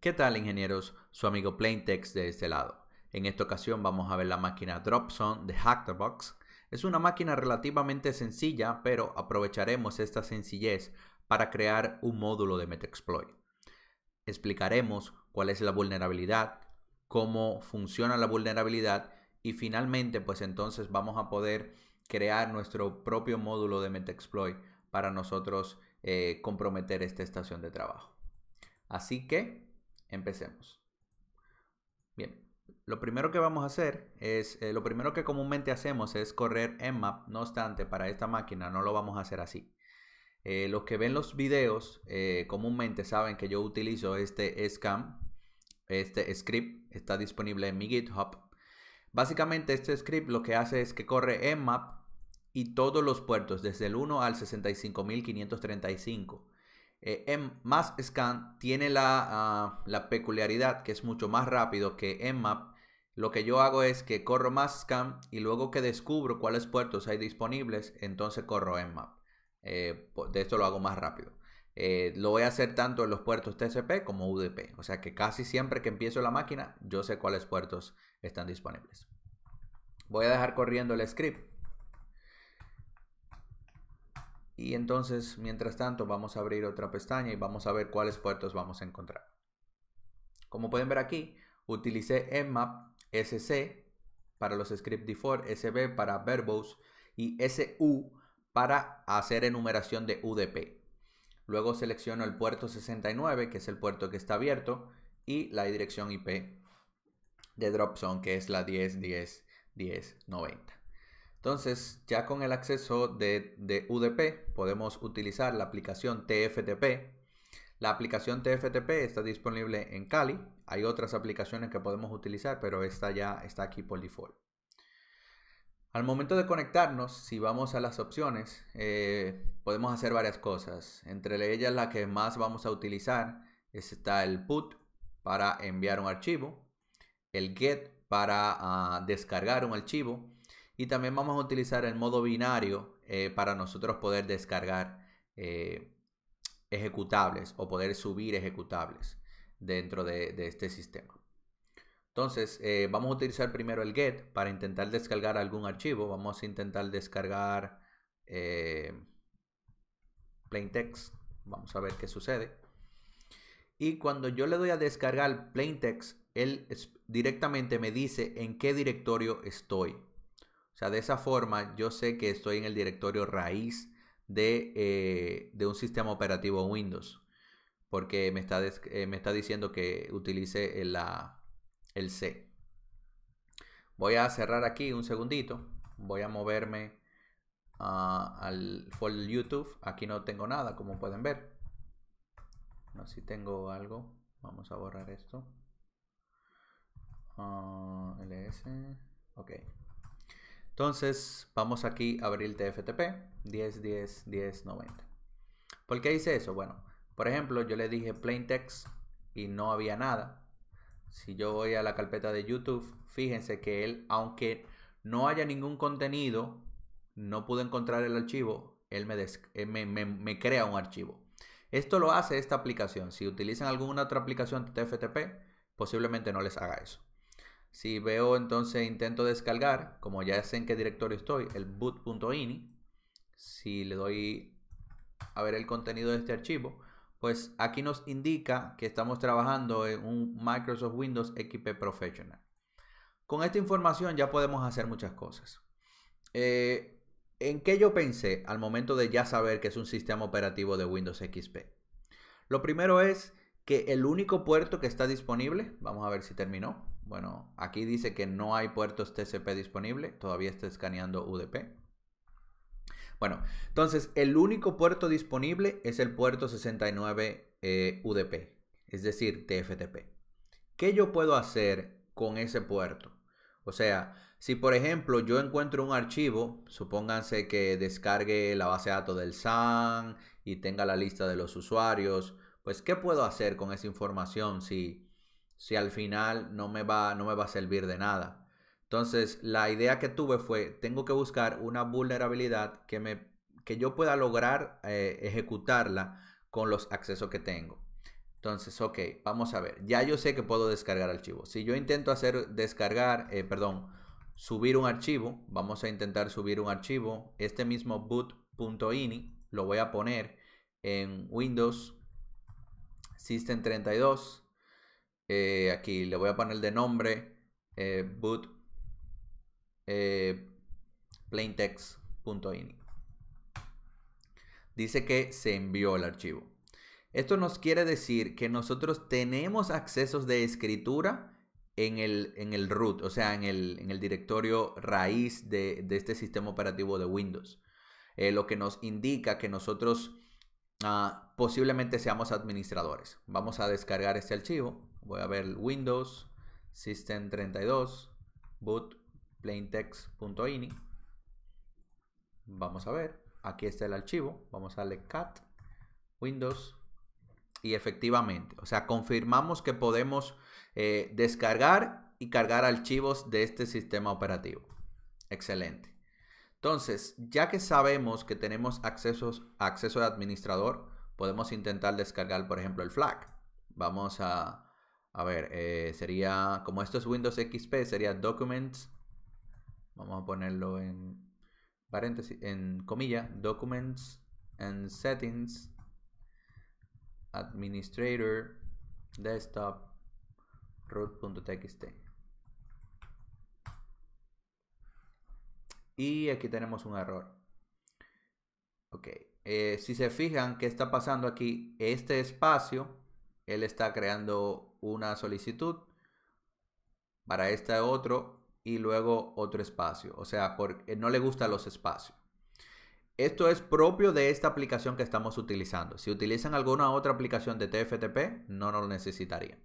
¿Qué tal ingenieros? Su amigo Plaintext de este lado. En esta ocasión vamos a ver la máquina Dropzone de Hackerbox. Es una máquina relativamente sencilla, pero aprovecharemos esta sencillez para crear un módulo de Metaexploit. Explicaremos cuál es la vulnerabilidad, cómo funciona la vulnerabilidad y finalmente pues entonces vamos a poder crear nuestro propio módulo de Metaexploit para nosotros eh, comprometer esta estación de trabajo. Así que Empecemos. Bien, lo primero que vamos a hacer es, eh, lo primero que comúnmente hacemos es correr Nmap, no obstante, para esta máquina no lo vamos a hacer así. Eh, los que ven los videos eh, comúnmente saben que yo utilizo este scan este script, está disponible en mi GitHub. Básicamente este script lo que hace es que corre Nmap y todos los puertos desde el 1 al 65535. Eh, scan tiene ah, la, peculiaridad que es mucho más rápido que Mmap. Lo que yo hago es que corro MassScan y luego que descubro cuáles puertos hay disponibles, entonces corro Mmap. Eh, de esto lo hago más rápido. Eh, lo voy a hacer tanto en los puertos TCP como UDP. O sea que casi siempre que empiezo la máquina, yo sé cuáles puertos están disponibles. Voy a dejar corriendo el script Y entonces, mientras tanto, vamos a abrir otra pestaña y vamos a ver cuáles puertos vamos a encontrar. Como pueden ver aquí, utilicé mmap sc para los script default, sb para verbose y su para hacer enumeración de UDP. Luego selecciono el puerto 69, que es el puerto que está abierto, y la dirección IP de DropZone, que es la 10.10.10.90. Entonces, ya con el acceso de, UDP, podemos utilizar la aplicación TFTP. La aplicación TFTP está disponible en Cali. Hay otras aplicaciones que podemos utilizar, pero esta ya está aquí por default. Al momento de conectarnos, si vamos a las opciones, eh, podemos hacer varias cosas. Entre ellas, la que más vamos a utilizar está el put para enviar un archivo, el get para ah, descargar un archivo y también vamos a utilizar el modo binario eh, para nosotros poder descargar eh, ejecutables o poder subir ejecutables dentro de, este sistema. Entonces, eh, vamos a utilizar primero el get para intentar descargar algún archivo. Vamos a intentar descargar plain text. Vamos a ver qué sucede. Y cuando yo le doy a descargar plain text, él directamente me dice en qué directorio estoy. O sea, de esa forma yo sé que estoy en el directorio raíz de, eh, de un sistema operativo Windows. Porque me está, eh, me está diciendo que utilice el, la, el C. Voy a cerrar aquí un segundito. Voy a moverme ah, al folder YouTube. Aquí no tengo nada, como pueden ver. No sé si tengo algo. Vamos a borrar esto. Ah, LS. Ok. Entonces, vamos aquí a abrir el TFTP 10, 10, ¿Por qué hice eso? Bueno, por ejemplo, yo le dije plain text y no había nada. Si yo voy a la carpeta de YouTube, fíjense que él, aunque no haya ningún contenido, no pude encontrar el archivo, él me, eh, me crea un archivo. Esto lo hace esta aplicación. Si utilizan alguna otra aplicación TFTP, posiblemente no les haga eso. Si veo entonces, intento descargar, como ya sé en qué directorio estoy, el boot.ini. Si le doy a ver el contenido de este archivo, pues aquí nos indica que estamos trabajando en un Microsoft Windows XP Professional. Con esta información ya podemos hacer muchas cosas. Eh, ¿En qué yo pensé al momento de ya saber que es un sistema operativo de Windows XP? Lo primero es que el único puerto que está disponible, vamos a ver si terminó, bueno, aquí dice que no hay puertos TCP disponible, todavía está escaneando UDP. Bueno, entonces el único puerto disponible es el puerto 69 eh, UDP, es decir, TFTP. ¿Qué yo puedo hacer con ese puerto? O sea, si por ejemplo yo encuentro un archivo, supónganse que descargue la base de datos del SAN y tenga la lista de los usuarios, pues ¿qué puedo hacer con esa información si si al final no me va, no me va a servir de nada. Entonces, la idea que tuve fue, tengo que buscar una vulnerabilidad que, me, que yo pueda lograr eh, ejecutarla con los accesos que tengo. Entonces, ok, vamos a ver. Ya yo sé que puedo descargar archivos. Si yo intento hacer descargar, eh, perdón, subir un archivo, vamos a intentar subir un archivo. Este mismo boot.ini lo voy a poner en Windows System 32 eh, aquí le voy a poner de nombre eh, boot eh, plaintext.ini. Dice que se envió el archivo. Esto nos quiere decir que nosotros tenemos accesos de escritura en el, root, o sea, en el, directorio raíz de, este sistema operativo de Windows. lo que nos indica que nosotros ah, posiblemente seamos administradores. Vamos a descargar este archivo voy a ver Windows, System32, boot plaintext.ini. Vamos a ver, aquí está el archivo, vamos a darle cat, Windows, y efectivamente, o sea, confirmamos que podemos eh, descargar y cargar archivos de este sistema operativo. Excelente. Entonces, ya que sabemos que tenemos accesos, acceso de administrador, podemos intentar descargar, por ejemplo, el flag. Vamos a a ver, eh, sería, como esto es Windows XP, sería documents, vamos a ponerlo en paréntesis, en comilla, documents and settings, administrator, desktop, root.txt. Y aquí tenemos un error. Ok, eh, si se fijan que está pasando aquí, este espacio, él está creando una solicitud para este otro y luego otro espacio. O sea, porque no le gustan los espacios. Esto es propio de esta aplicación que estamos utilizando. Si utilizan alguna otra aplicación de TFTP, no nos lo necesitarían.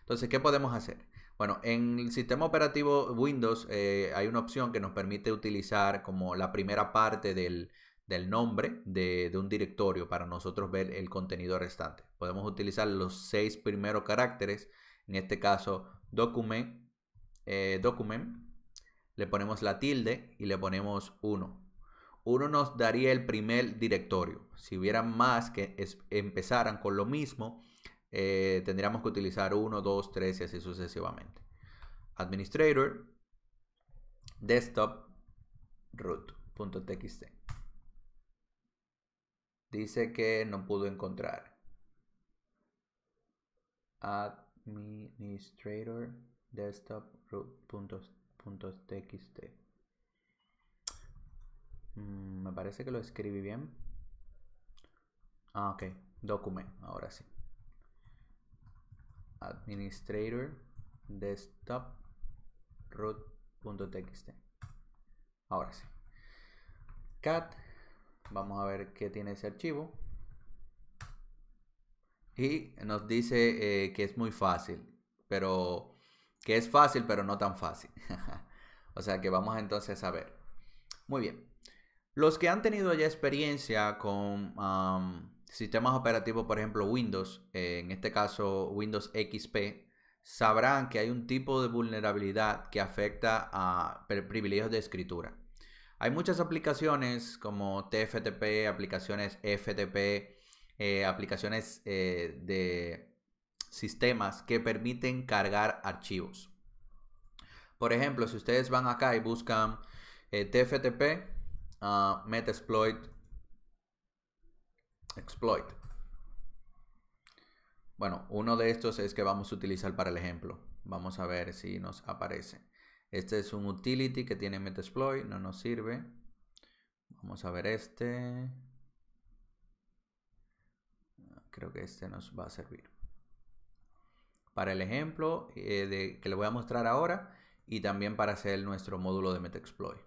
Entonces, ¿qué podemos hacer? Bueno, en el sistema operativo Windows eh, hay una opción que nos permite utilizar como la primera parte del, nombre de, un directorio para nosotros ver el contenido restante. Podemos utilizar los seis primeros caracteres, en este caso document, eh, le ponemos la tilde y le ponemos 1. 1 nos daría el primer directorio. Si hubiera más que empezaran con lo mismo, eh, tendríamos que utilizar 1, 2, 3 y así sucesivamente. Administrator, desktop, root.txt. Dice que no pudo encontrar administrator desktop root.txt. .txt mm, me parece que lo escribí bien. Ah, ok. Document, ahora sí. Administrator desktop root.txt. Ahora sí. Cat, vamos a ver qué tiene ese archivo. Y nos dice eh, que es muy fácil, pero que es fácil, pero no tan fácil. o sea que vamos entonces a ver. Muy bien. Los que han tenido ya experiencia con sistemas operativos, por ejemplo Windows, eh, en este caso Windows XP, sabrán que hay un tipo de vulnerabilidad que afecta a privilegios de escritura. Hay muchas aplicaciones como TFTP, aplicaciones FTP, eh, aplicaciones eh, de sistemas que permiten cargar archivos. Por ejemplo, si ustedes van acá y buscan eh, TFTP, ah, Metasploit, exploit. Bueno, uno de estos es que vamos a utilizar para el ejemplo. Vamos a ver si nos aparece. Este es un utility que tiene Metasploit, no nos sirve. Vamos a ver este creo que este nos va a servir para el ejemplo eh, de, que le voy a mostrar ahora y también para hacer nuestro módulo de metexploit.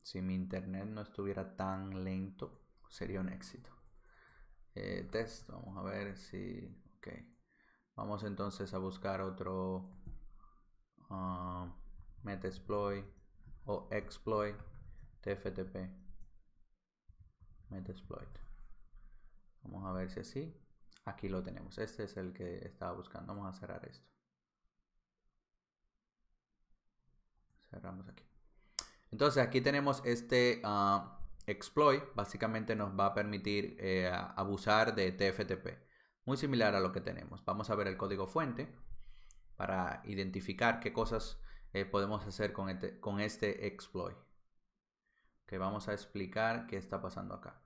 Si mi internet no estuviera tan lento, sería un éxito. Eh, test, vamos a ver si... Ok. Vamos entonces a buscar otro uh, o exploit tftp exploit Vamos a ver si así. Aquí lo tenemos. Este es el que estaba buscando. Vamos a cerrar esto. Cerramos aquí. Entonces aquí tenemos este ah, exploit. Básicamente nos va a permitir eh, abusar de TFTP. Muy similar a lo que tenemos. Vamos a ver el código fuente para identificar qué cosas eh, podemos hacer con este, con este exploit vamos a explicar qué está pasando acá.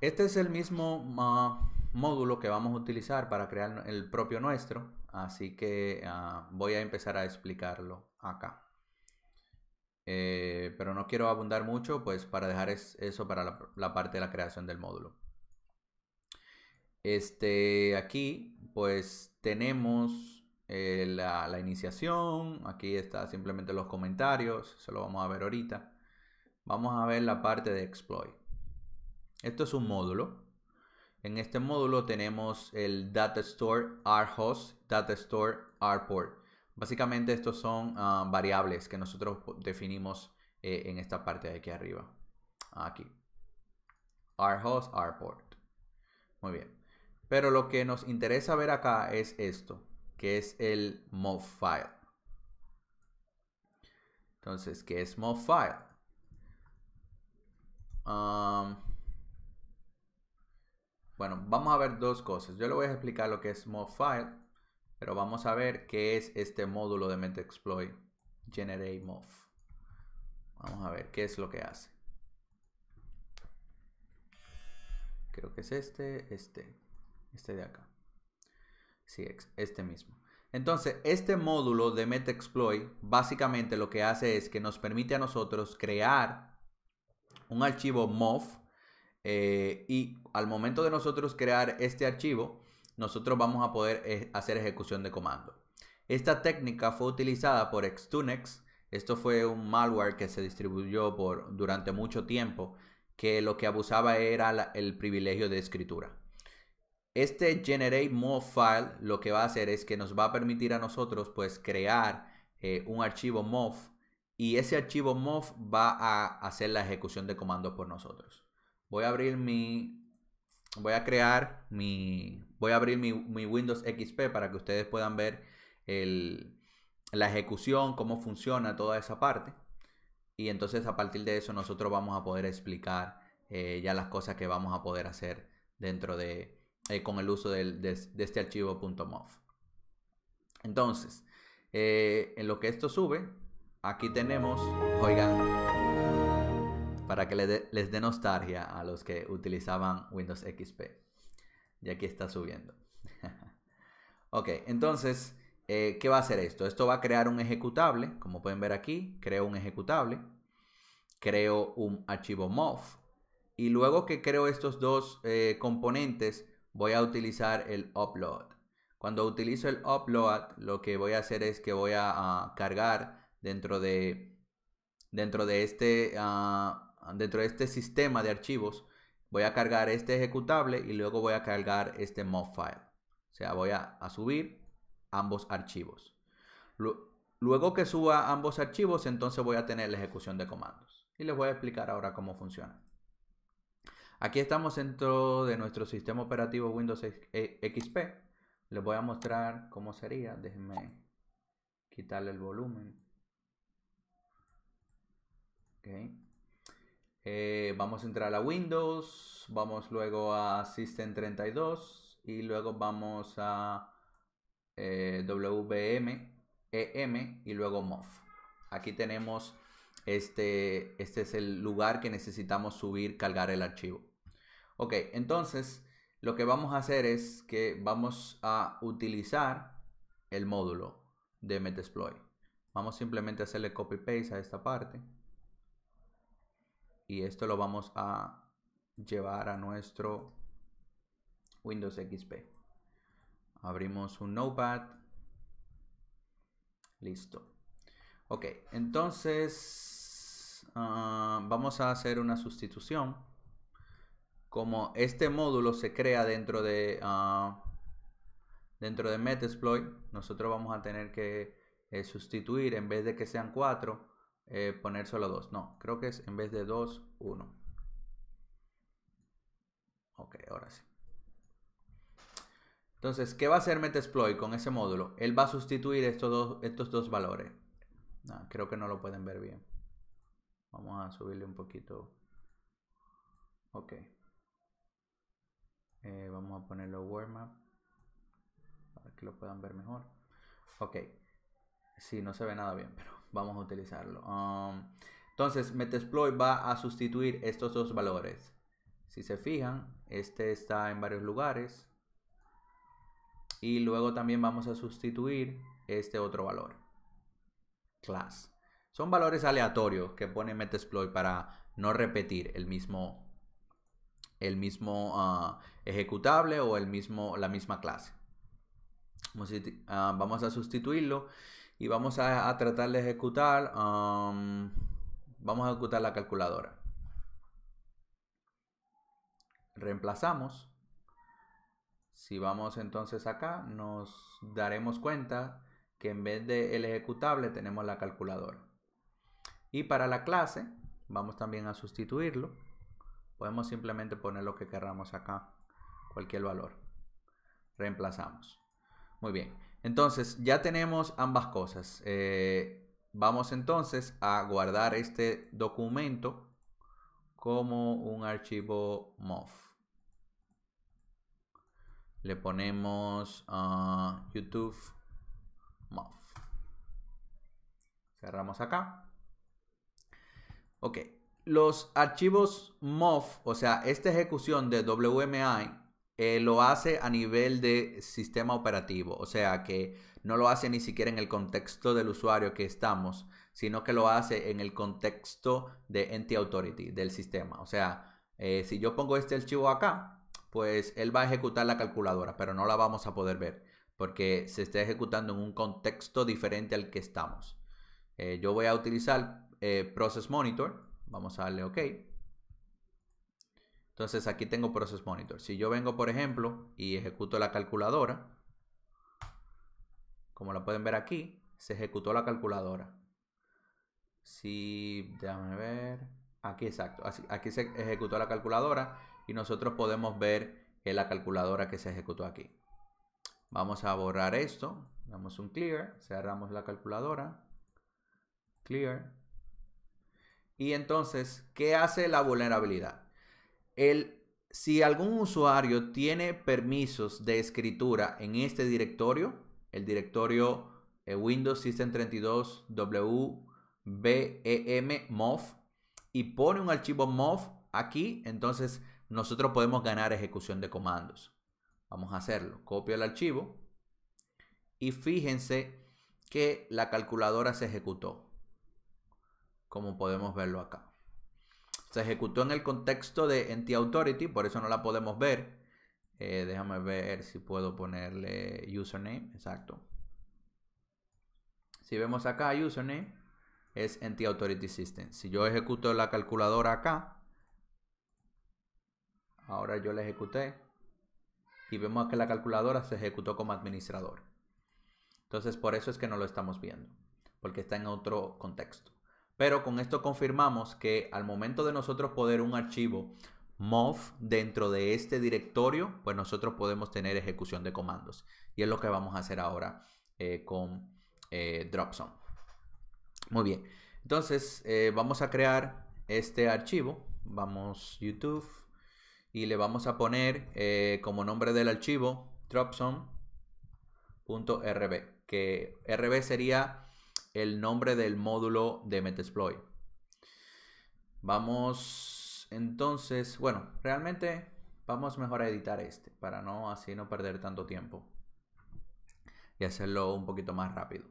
Este es el mismo módulo que vamos a utilizar para crear el propio nuestro, así que ah, voy a empezar a explicarlo acá. Eh, pero no quiero abundar mucho, pues para dejar eso para la, la, parte de la creación del módulo. Este, aquí, pues tenemos eh, la, iniciación, aquí está simplemente los comentarios, se lo vamos a ver ahorita. Vamos a ver la parte de exploit. Esto es un módulo. En este módulo tenemos el data store rhost, data store rport. Básicamente estos son ah, variables que nosotros definimos eh, en esta parte de aquí arriba. Aquí. rhost rport. Muy bien. Pero lo que nos interesa ver acá es esto que es el mo file. Entonces, ¿qué es mo file? Um, bueno, vamos a ver dos cosas. Yo le voy a explicar lo que es mo file, pero vamos a ver qué es este módulo de MetaExploit generate Vamos a ver qué es lo que hace. Creo que es este, este, este de acá. Sí, este mismo. Entonces, este módulo de MetaExploit básicamente lo que hace es que nos permite a nosotros crear un archivo MOF eh, y al momento de nosotros crear este archivo, nosotros vamos a poder eh, hacer ejecución de comando. Esta técnica fue utilizada por Xtunex. Esto fue un malware que se distribuyó por, durante mucho tiempo que lo que abusaba era el privilegio de escritura. Este generate more file lo que va a hacer es que nos va a permitir a nosotros pues crear eh, un archivo MOV y ese archivo MOV va a hacer la ejecución de comandos por nosotros. Voy a abrir mi, voy a crear mi, voy a abrir mi, Windows XP para que ustedes puedan ver la ejecución, cómo funciona toda esa parte. Y entonces a partir de eso nosotros vamos a poder explicar eh, ya las cosas que vamos a poder hacer dentro de eh, con el uso de, este archivo .mov. Entonces, eh, en lo que esto sube, aquí tenemos, oigan, para que les dé nostalgia a los que utilizaban Windows XP. Y aquí está subiendo. ok, entonces, eh, ¿qué va a hacer esto? Esto va a crear un ejecutable, como pueden ver aquí, creo un ejecutable, creo un archivo MOV, y luego que creo estos dos componentes, voy a utilizar el upload. Cuando utilizo el upload, lo que voy a hacer es que voy a, cargar dentro de, dentro, de este, ah, dentro de este sistema de archivos, voy a cargar este ejecutable y luego voy a cargar este mod file. O sea, voy a, a subir ambos archivos. Luego que suba ambos archivos, entonces voy a tener la ejecución de comandos. Y les voy a explicar ahora cómo funciona. Aquí estamos dentro de nuestro sistema operativo Windows XP. Eh, Les voy a mostrar cómo sería. Déjenme quitarle el volumen. Eh, vamos a entrar a Windows, vamos luego a System 32 y luego vamos a eh, WVM, EM y luego MOV. Aquí tenemos este, este es el lugar que necesitamos subir, cargar el archivo. Ok, entonces lo que vamos a hacer es que vamos a utilizar el módulo de Metasploit. Vamos simplemente a hacerle copy-paste a esta parte. Y esto lo vamos a llevar a nuestro Windows XP. Abrimos un Notepad. Listo. Ok, entonces ah, vamos a hacer una sustitución como este módulo se crea dentro de ah, dentro de Metasploit, nosotros vamos a tener que eh, sustituir en vez de que sean 4, eh, poner solo dos. No, creo que es en vez de 2, 1. Ok, ahora sí. Entonces, ¿qué va a hacer Metasploit con ese módulo? Él va a sustituir estos dos, estos dos valores. creo que no lo pueden ver bien. Vamos a subirle un poquito. Ok. Eh, vamos a ponerlo warm-up para que lo puedan ver mejor. Ok. si no se ve nada bien, pero vamos a utilizarlo. Um, entonces, Metasploit va a sustituir estos dos valores. Si se fijan, este está en varios lugares. Y luego también vamos a sustituir este otro valor. Class. Son valores aleatorios que pone Metasploit para no repetir el mismo el mismo ah, ejecutable o el mismo, la misma clase. Ah, vamos a, sustituirlo y vamos a, tratar de ejecutar, vamos a ejecutar la calculadora. Reemplazamos. Si vamos entonces acá, nos daremos cuenta que en vez de el ejecutable tenemos la calculadora. Y para la clase, vamos también a sustituirlo Podemos simplemente poner lo que queramos acá, cualquier valor. Reemplazamos. Muy bien, entonces ya tenemos ambas cosas. Eh, vamos entonces a guardar este documento como un archivo MOV. Le ponemos ah, YouTube MOV. Cerramos acá. Ok los archivos MOV, o sea, esta ejecución de WMI, eh, lo hace a nivel de sistema operativo, o sea, que no lo hace ni siquiera en el contexto del usuario que estamos, sino que lo hace en el contexto de Entity Authority, del sistema. O sea, eh, si yo pongo este archivo acá, pues él va a ejecutar la calculadora, pero no la vamos a poder ver, porque se está ejecutando en un contexto diferente al que estamos. Eh, yo voy a utilizar Process Monitor Vamos a darle OK. Entonces aquí tengo Process Monitor. Si yo vengo, por ejemplo, y ejecuto la calculadora, como la pueden ver aquí, se ejecutó la calculadora. Si, déjame ver, aquí exacto, aquí se ejecutó la calculadora y nosotros podemos ver que eh, la calculadora que se ejecutó aquí. Vamos a borrar esto, damos un clear, cerramos la calculadora, clear, y entonces, ¿qué hace la vulnerabilidad? El, si algún usuario tiene permisos de escritura en este directorio, el directorio eh, Windows System 32 WBEM MOV, y pone un archivo MOV aquí, entonces nosotros podemos ganar ejecución de comandos. Vamos a hacerlo. Copio el archivo y fíjense que la calculadora se ejecutó como podemos verlo acá. Se ejecutó en el contexto de Entity Authority, por eso no la podemos ver. Eh, déjame ver si puedo ponerle username, exacto. Si vemos acá username, es Entity Authority System. Si yo ejecuto la calculadora acá, ahora yo la ejecuté y vemos que la calculadora se ejecutó como administrador. Entonces por eso es que no lo estamos viendo, porque está en otro contexto. Pero con esto confirmamos que al momento de nosotros poder un archivo MOV dentro de este directorio, pues nosotros podemos tener ejecución de comandos. Y es lo que vamos a hacer ahora eh, con eh, Dropzone. Muy bien. Entonces eh, vamos a crear este archivo. Vamos YouTube y le vamos a poner eh, como nombre del archivo dropzone.rb, que rb sería el nombre del módulo de Metasploit. Vamos entonces, bueno, realmente vamos mejor a editar este para no así no perder tanto tiempo y hacerlo un poquito más rápido.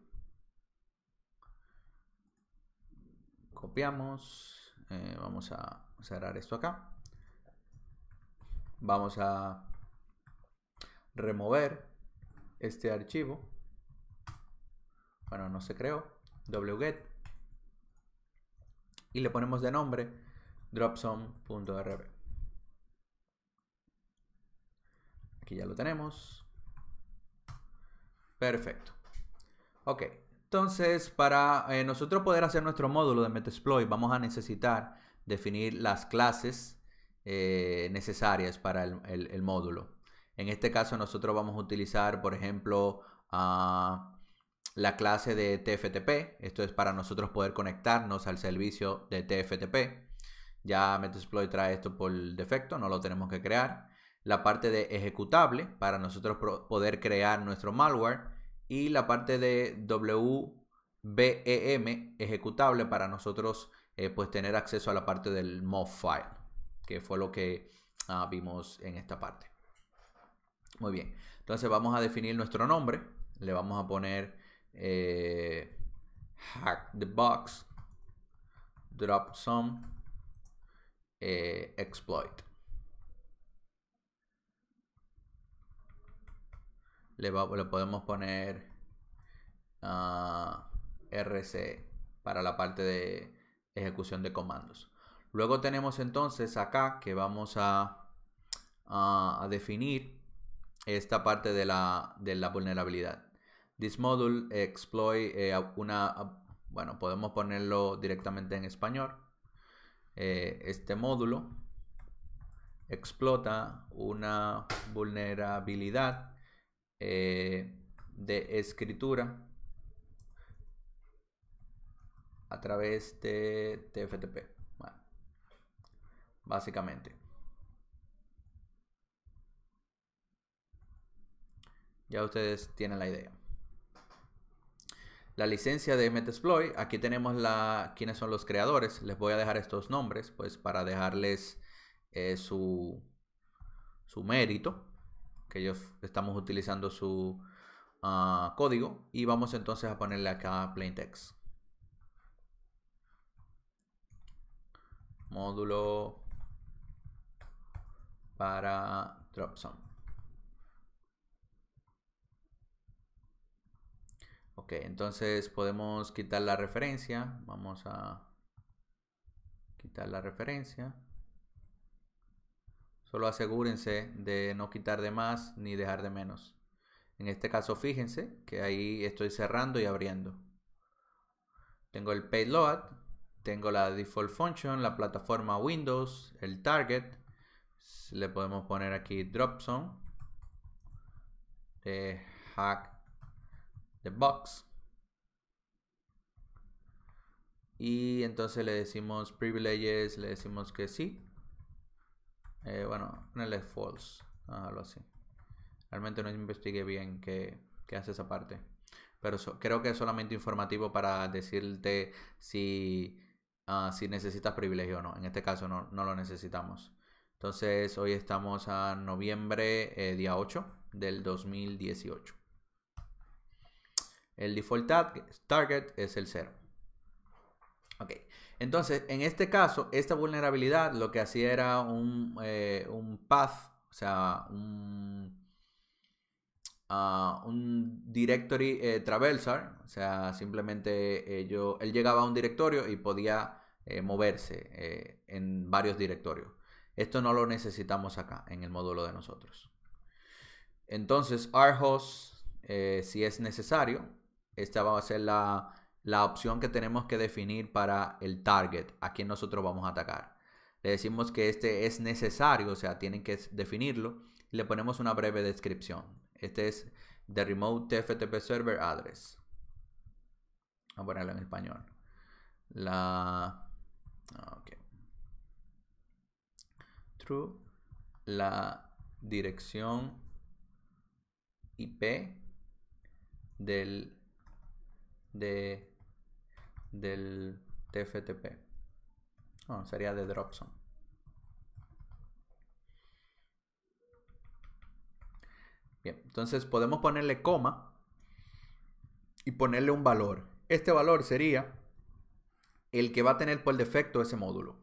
Copiamos, eh, vamos a cerrar esto acá. Vamos a remover este archivo bueno, no se creó, wget, y le ponemos de nombre dropsom.rb Aquí ya lo tenemos. Perfecto. Ok, entonces para eh, nosotros poder hacer nuestro módulo de Metasploit vamos a necesitar definir las clases eh, necesarias para el, módulo. En este caso nosotros vamos a utilizar, por ejemplo, a la clase de TFTP. Esto es para nosotros poder conectarnos al servicio de TFTP. Ya Metasploit trae esto por defecto, no lo tenemos que crear. La parte de ejecutable para nosotros poder crear nuestro malware. Y la parte de WBEM ejecutable para nosotros eh, pues tener acceso a la parte del MOV file, que fue lo que ah, vimos en esta parte. Muy bien, entonces vamos a definir nuestro nombre. Le vamos a poner eh, hack the box, drop some, eh, exploit. Le, podemos poner ah, RC para la parte de ejecución de comandos. Luego tenemos entonces acá que vamos a, ah, a, definir esta parte de la vulnerabilidad. This module exploit eh, una, bueno, podemos ponerlo directamente en español. Eh, este módulo explota una vulnerabilidad eh, de escritura a través de TFTP. Bueno, básicamente. Ya ustedes tienen la idea la licencia de Metasploit. Aquí tenemos la, quiénes son los creadores. Les voy a dejar estos nombres, pues para dejarles eh, su, mérito, que ellos estamos utilizando su ah, código. Y vamos entonces a ponerle acá plaintext Módulo para DropZone. Ok, entonces podemos quitar la referencia. Vamos a quitar la referencia. Solo asegúrense de no quitar de más ni dejar de menos. En este caso, fíjense que ahí estoy cerrando y abriendo. Tengo el payload, tengo la default function, la plataforma Windows, el target. Le podemos poner aquí drop zone. Eh, hack The box. Y entonces le decimos privileges, le decimos que sí. Eh, bueno, no es false, algo así. Realmente no investigué bien qué, hace esa parte. Pero creo que es solamente informativo para decirte si, ah, si necesitas privilegio o no. En este caso no, lo necesitamos. Entonces hoy estamos a noviembre, eh, día 8 del 2018. El default target es el 0. Ok, entonces en este caso, esta vulnerabilidad lo que hacía era un, eh, path, o sea, un, ah, un directory eh, traversar o sea, simplemente eh, yo, él llegaba a un directorio y podía moverse en varios directorios. Esto no lo necesitamos acá en el módulo de nosotros. Entonces, rhost, si es necesario, esta va a ser la, opción que tenemos que definir para el target, a quien nosotros vamos a atacar. Le decimos que este es necesario, o sea, tienen que definirlo. le ponemos una breve descripción. Este es the remote TFTP server address. Vamos a ponerlo en español. La. True. La dirección IP del de, del TFTP. No, ah. sería de dropson Bien, entonces podemos ponerle coma y ponerle un valor. Este valor sería el que va a tener por defecto ese módulo.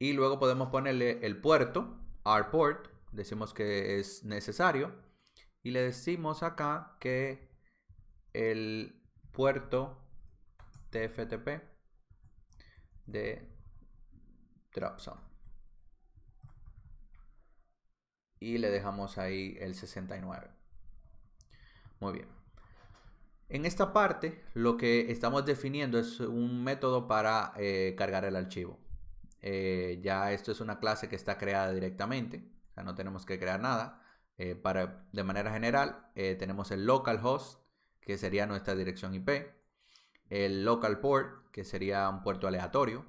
Y luego podemos ponerle el puerto, port decimos que es necesario y le decimos acá que el puerto TFTP de DropSon. Y le dejamos ahí el 69. Muy bien. En esta parte lo que estamos definiendo es un método para eh, cargar el archivo. Eh, ya esto es una clase que está creada directamente, no tenemos que crear nada. Eh, para, de manera general, eh, tenemos el localhost, que sería nuestra dirección IP, el local port, que sería un puerto aleatorio,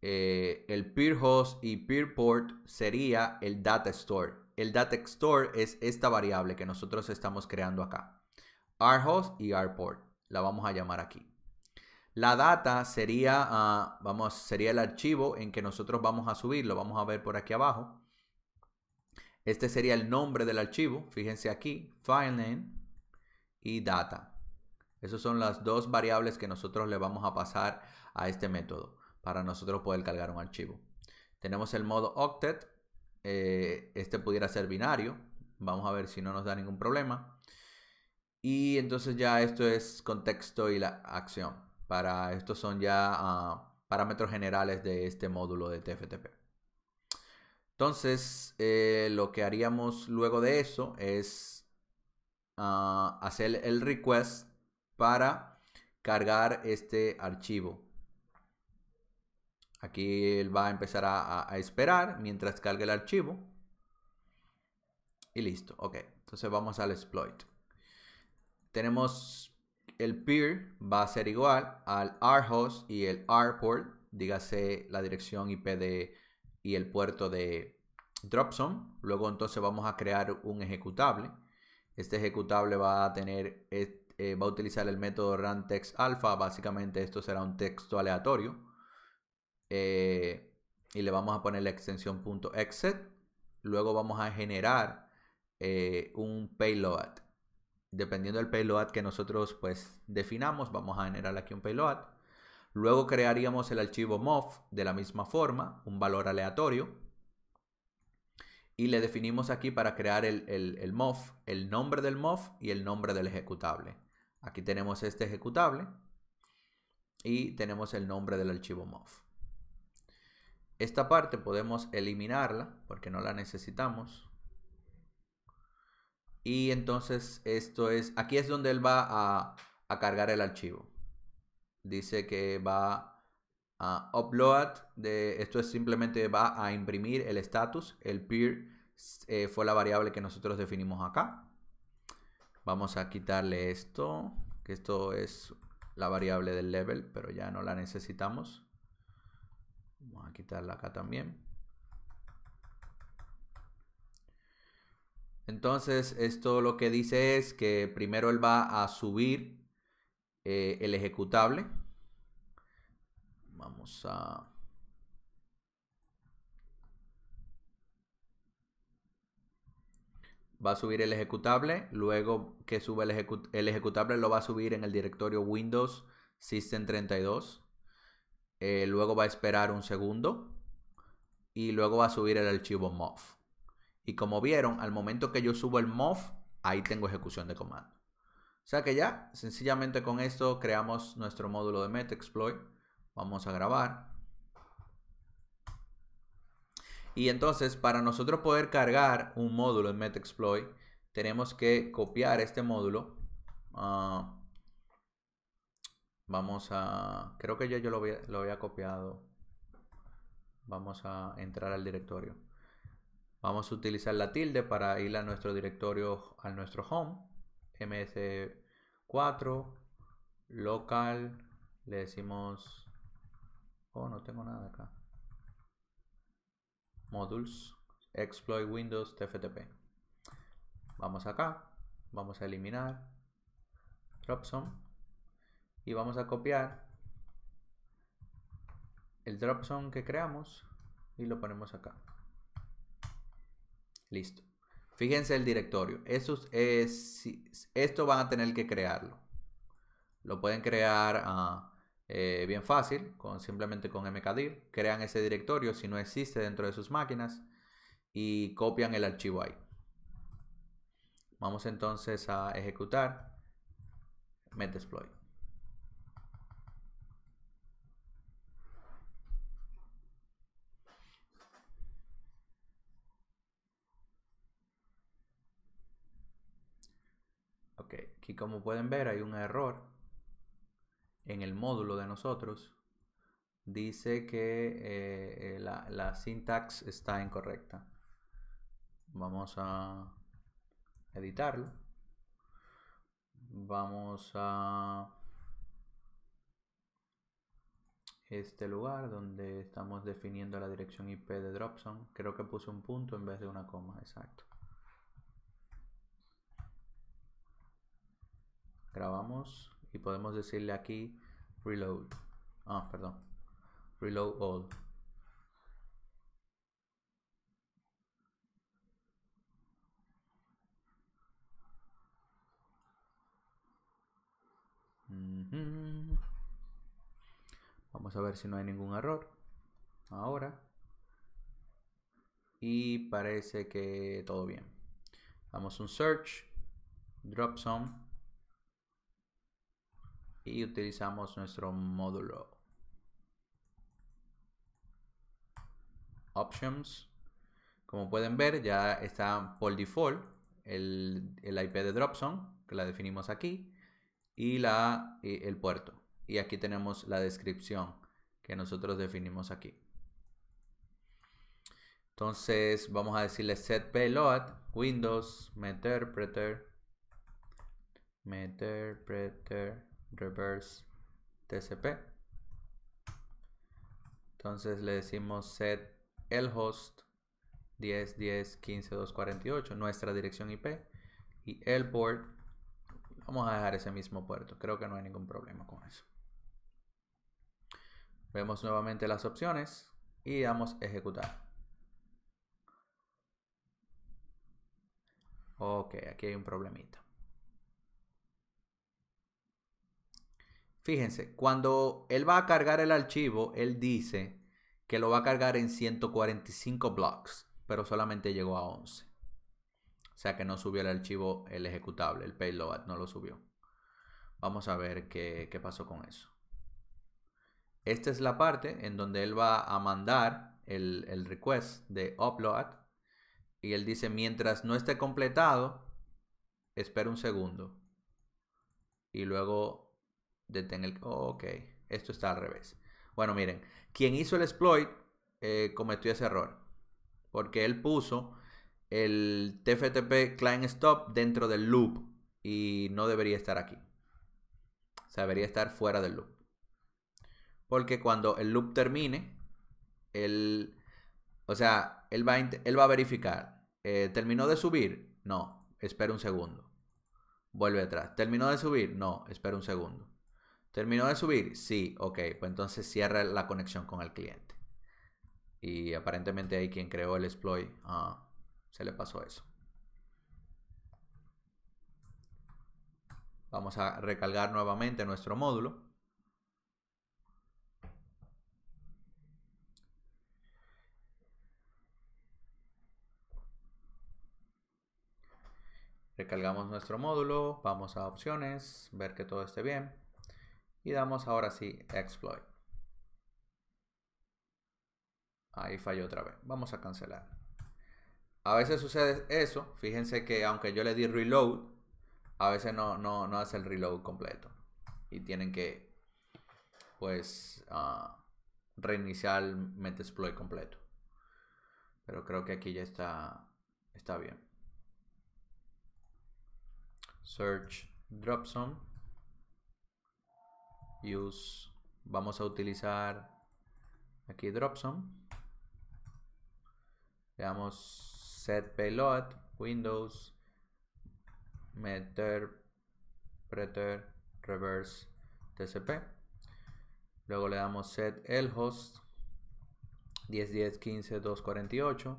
eh, el peer host y peer port sería el data store. El data store es esta variable que nosotros estamos creando acá. rhost y port la vamos a llamar aquí. La data sería, ah, vamos, sería el archivo en que nosotros vamos a subirlo, vamos a ver por aquí abajo. Este sería el nombre del archivo. Fíjense aquí, filename y data. Esas son las dos variables que nosotros le vamos a pasar a este método para nosotros poder cargar un archivo. Tenemos el modo octet. Eh, este pudiera ser binario. Vamos a ver si no nos da ningún problema. Y entonces ya esto es contexto y la acción. Para estos son ya ah, parámetros generales de este módulo de TFTP. Entonces, eh, lo que haríamos luego de eso es ah, hacer el request para cargar este archivo. Aquí él va a empezar a, a, esperar mientras cargue el archivo. Y listo, ok. Entonces vamos al exploit. Tenemos el peer, va a ser igual al rhost y el rport, dígase la dirección IP de y el puerto de Dropson Luego entonces vamos a crear un ejecutable. Este ejecutable va a tener, eh, va a utilizar el método run text alpha. Básicamente esto será un texto aleatorio. Eh, y le vamos a poner la extensión Luego vamos a generar eh, un payload. Dependiendo del payload que nosotros pues definamos, vamos a generar aquí un payload. Luego crearíamos el archivo MOF de la misma forma, un valor aleatorio. Y le definimos aquí para crear el, MOF, el el nombre del MOF y el nombre del ejecutable. Aquí tenemos este ejecutable y tenemos el nombre del archivo MOF. Esta parte podemos eliminarla porque no la necesitamos. Y entonces esto es, aquí es donde él va a cargar el archivo dice que va a upload, de, esto es simplemente va a imprimir el status, el peer eh, fue la variable que nosotros definimos acá. Vamos a quitarle esto, que esto es la variable del level, pero ya no la necesitamos. Vamos a quitarla acá también. Entonces, esto lo que dice es que primero él va a subir eh, el ejecutable. Vamos a... Va a subir el ejecutable, luego que sube el, ejecutable lo va a subir en el directorio Windows System32. Eh, luego va a esperar un segundo y luego va a subir el archivo Mof Y como vieron, al momento que yo subo el Mof ahí tengo ejecución de comando. O sea que ya, sencillamente con esto creamos nuestro módulo de MetaExploit. Vamos a grabar. Y entonces, para nosotros poder cargar un módulo en MetaExploit, tenemos que copiar este módulo. Ah, vamos a... Creo que ya yo lo lo había copiado. Vamos a entrar al directorio. Vamos a utilizar la tilde para ir a nuestro directorio, a nuestro home ms4 local le decimos oh no tengo nada acá modules exploit windows tftp vamos acá vamos a eliminar dropzone y vamos a copiar el zone que creamos y lo ponemos acá listo Fíjense el directorio. Eso es, esto van a tener que crearlo. Lo pueden crear ah, eh, bien fácil, con, simplemente con mkdir. Crean ese directorio si no existe dentro de sus máquinas y copian el archivo ahí. Vamos entonces a ejecutar metdeploy. Aquí como pueden ver hay un error en el módulo de nosotros. Dice que eh, eh, la, la syntax está incorrecta. Vamos a editarlo. Vamos a este lugar donde estamos definiendo la dirección IP de dropson Creo que puse un punto en vez de una coma, exacto. grabamos y podemos decirle aquí reload. Ah, perdón. Reload all. Vamos a ver si no hay ningún error. Ahora. Y parece que todo bien. damos un search. Drop some y utilizamos nuestro módulo options como pueden ver ya está por default el, IP de Dropzone que la definimos aquí y la, el puerto y aquí tenemos la descripción que nosotros definimos aquí entonces vamos a decirle set payload windows meterpreter meterpreter reverse TCP. Entonces le decimos set el host 10 10 15 nuestra dirección IP y el port. Vamos a dejar ese mismo puerto, creo que no hay ningún problema con eso. Vemos nuevamente las opciones y damos ejecutar. Ok, aquí hay un problemita. Fíjense, cuando él va a cargar el archivo, él dice que lo va a cargar en 145 blocks, pero solamente llegó a 11. O sea que no subió el archivo, el ejecutable, el payload, no lo subió. Vamos a ver qué, pasó con eso. Esta es la parte en donde él va a mandar el, el request de upload. Y él dice, mientras no esté completado, espera un segundo. Y luego el... Oh, ok, esto está al revés. Bueno, miren, quien hizo el exploit eh, cometió ese error. Porque él puso el TFTP client stop dentro del loop y no debería estar aquí. O sea, debería estar fuera del loop. Porque cuando el loop termine, él, o sea, él va a, él va a verificar. Eh, ¿Terminó de subir? No, espera un segundo. Vuelve atrás. ¿Terminó de subir? No, espera un segundo. ¿Terminó de subir? Sí, ok, pues entonces cierra la conexión con el cliente. Y aparentemente hay quien creó el exploit ah, se le pasó eso. Vamos a recargar nuevamente nuestro módulo. Recargamos nuestro módulo, vamos a opciones, ver que todo esté bien y damos ahora sí exploit. Ahí falló otra vez. Vamos a cancelar. A veces sucede eso. Fíjense que aunque yo le di reload, a veces no, no, no hace el reload completo. Y tienen que, pues, ah, reiniciar, reiniciar exploit completo. Pero creo que aquí ya está, está bien. Search drop zone use, vamos a utilizar aquí Dropson Le damos set payload, Windows, meter, preter, reverse, TCP. Luego le damos set el host 10, 10, 15, 248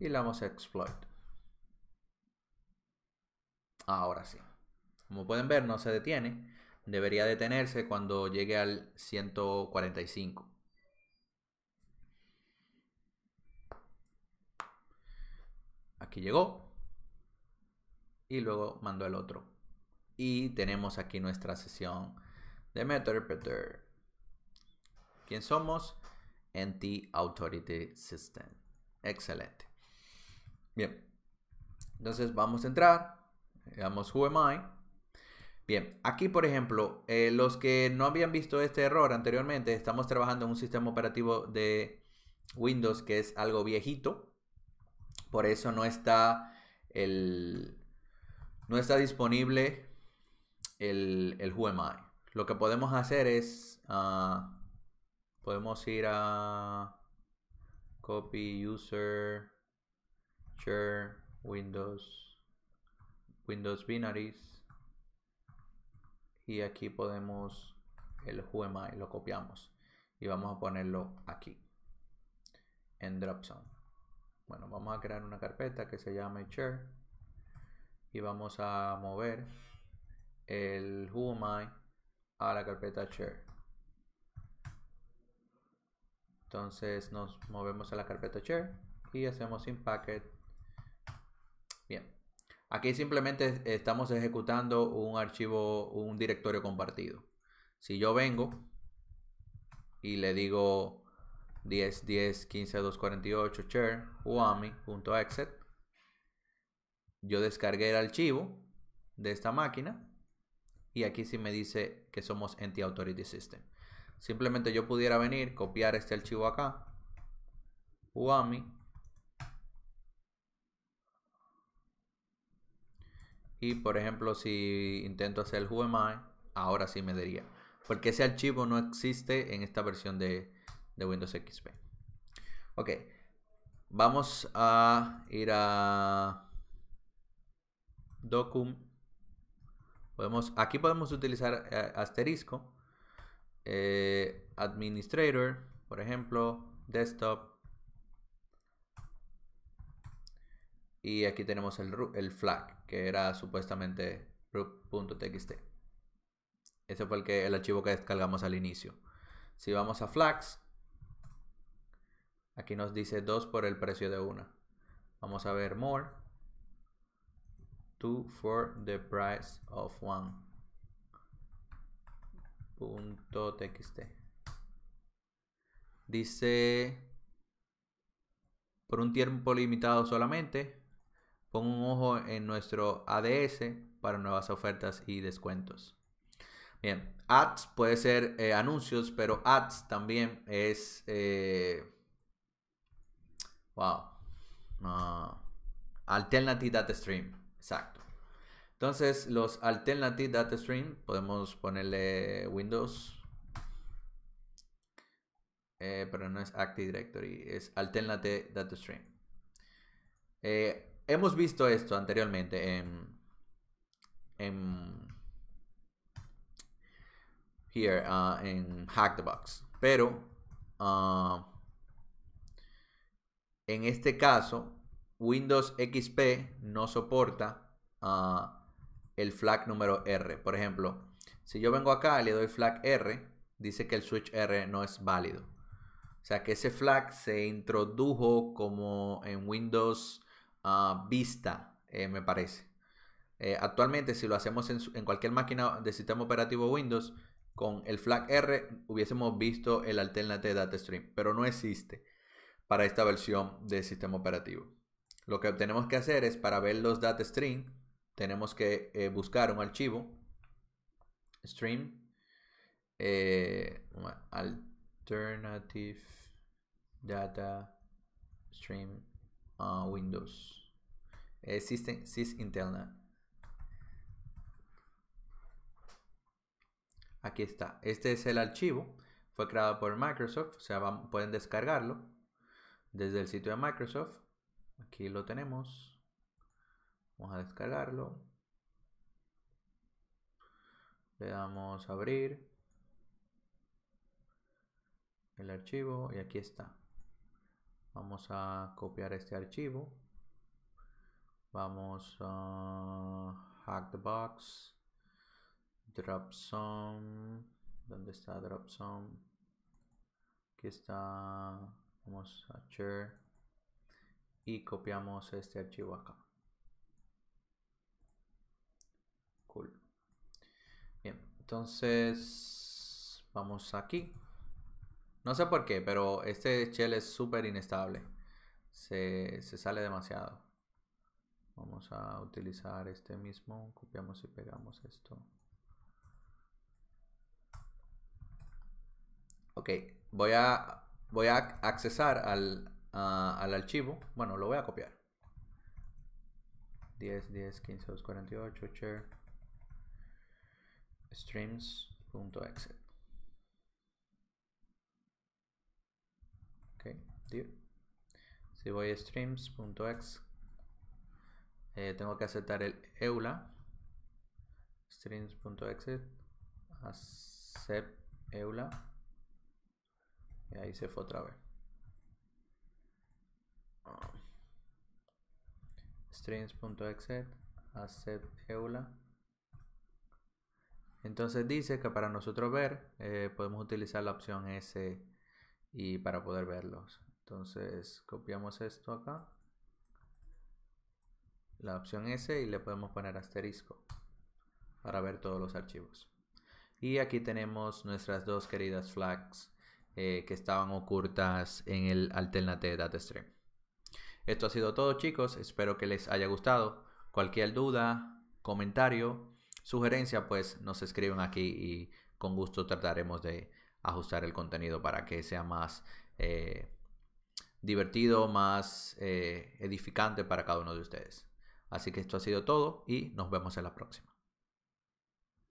y le damos exploit. Ahora sí. Como pueden ver, no se detiene debería detenerse cuando llegue al 145. Aquí llegó. Y luego mandó el otro. Y tenemos aquí nuestra sesión de Meterpreter. ¿Quién somos? NT Authority System. Excelente. Bien. Entonces vamos a entrar. Le damos Who am I? Bien, aquí por ejemplo, eh, los que no habían visto este error anteriormente, estamos trabajando en un sistema operativo de Windows que es algo viejito, por eso no está el, no está disponible el, el Lo que podemos hacer es, ah, podemos ir a copy user share Windows Windows binaries y aquí podemos el y lo copiamos y vamos a ponerlo aquí en Dropzone. Bueno, vamos a crear una carpeta que se llame share y vamos a mover el huemai a la carpeta share. Entonces nos movemos a la carpeta share y hacemos in Aquí simplemente estamos ejecutando un archivo, un directorio compartido. Si yo vengo y le digo 10, 10, 15, 248 share yo descargué el archivo de esta máquina y aquí sí me dice que somos anti Authority System. Simplemente yo pudiera venir, copiar este archivo acá, UAMI, Y por ejemplo, si intento hacer el WMI, ahora sí me diría. Porque ese archivo no existe en esta versión de, Windows XP. Ok. Vamos a ir a Docum. Podemos, aquí podemos utilizar eh, asterisco. Eh, administrator, por ejemplo, desktop, Y aquí tenemos el, flag, que era supuestamente root.txt. Ese fue el, que, el archivo que descargamos al inicio. Si vamos a flags, aquí nos dice 2 por el precio de una. Vamos a ver more. 2 for the price of one. txt. Dice por un tiempo limitado solamente Pon un ojo en nuestro ADS para nuevas ofertas y descuentos. Bien, ads puede ser eh, anuncios, pero ads también es... Eh, wow. Ah, alternative Data Stream. Exacto. Entonces, los Alternative Data Stream, podemos ponerle Windows. Eh, pero no es Active Directory, es Alternative Data Stream. Eh, hemos visto esto anteriormente en. en here, uh, en Hack the Box. Pero. Uh, en este caso, Windows XP no soporta uh, el flag número R. Por ejemplo, si yo vengo acá y le doy flag R, dice que el switch R no es válido. O sea que ese flag se introdujo como en Windows Ah, vista, eh, me parece. Eh, actualmente, si lo hacemos en, cualquier máquina de sistema operativo Windows, con el flag R hubiésemos visto el alternate data stream, pero no existe para esta versión de sistema operativo. Lo que tenemos que hacer es para ver los data stream, tenemos que eh, buscar un archivo stream alternative data stream Windows. existen, eh, Sys Aquí está. Este es el archivo. Fue creado por Microsoft. O sea, pueden descargarlo desde el sitio de Microsoft. Aquí lo tenemos. Vamos a descargarlo. Le damos a abrir el archivo y aquí está. Vamos a copiar este archivo. Vamos a hack the box. Drop some. ¿Dónde está drop some? Aquí está. Vamos a share. Y copiamos este archivo acá. Cool. Bien, entonces vamos aquí. No sé por qué, pero este shell es súper inestable. Se, sale demasiado. Vamos a utilizar este mismo. Copiamos y pegamos esto. Ok, voy a, voy a accesar al, al archivo. Bueno, lo voy a copiar. 10, 10, 15, 248, share, streams.exe. Okay, Si voy a streams.exe, eh, tengo que aceptar el EULA. Streams.exe, acept EULA. Y ahí se fue otra vez. Ah. Streams.exe, accept EULA. Entonces dice que para nosotros ver eh, podemos utilizar la opción S y para poder verlos. Entonces copiamos esto acá, la opción S y le podemos poner asterisco para ver todos los archivos. Y aquí tenemos nuestras dos queridas flags eh, que estaban ocultas en el Alternate Data Stream. Esto ha sido todo chicos, espero que les haya gustado. Cualquier duda, comentario, sugerencia, pues nos escriben aquí y con gusto trataremos de ajustar el contenido para que sea más eh, divertido, más eh, edificante para cada uno de ustedes. Así que esto ha sido todo y nos vemos en la próxima.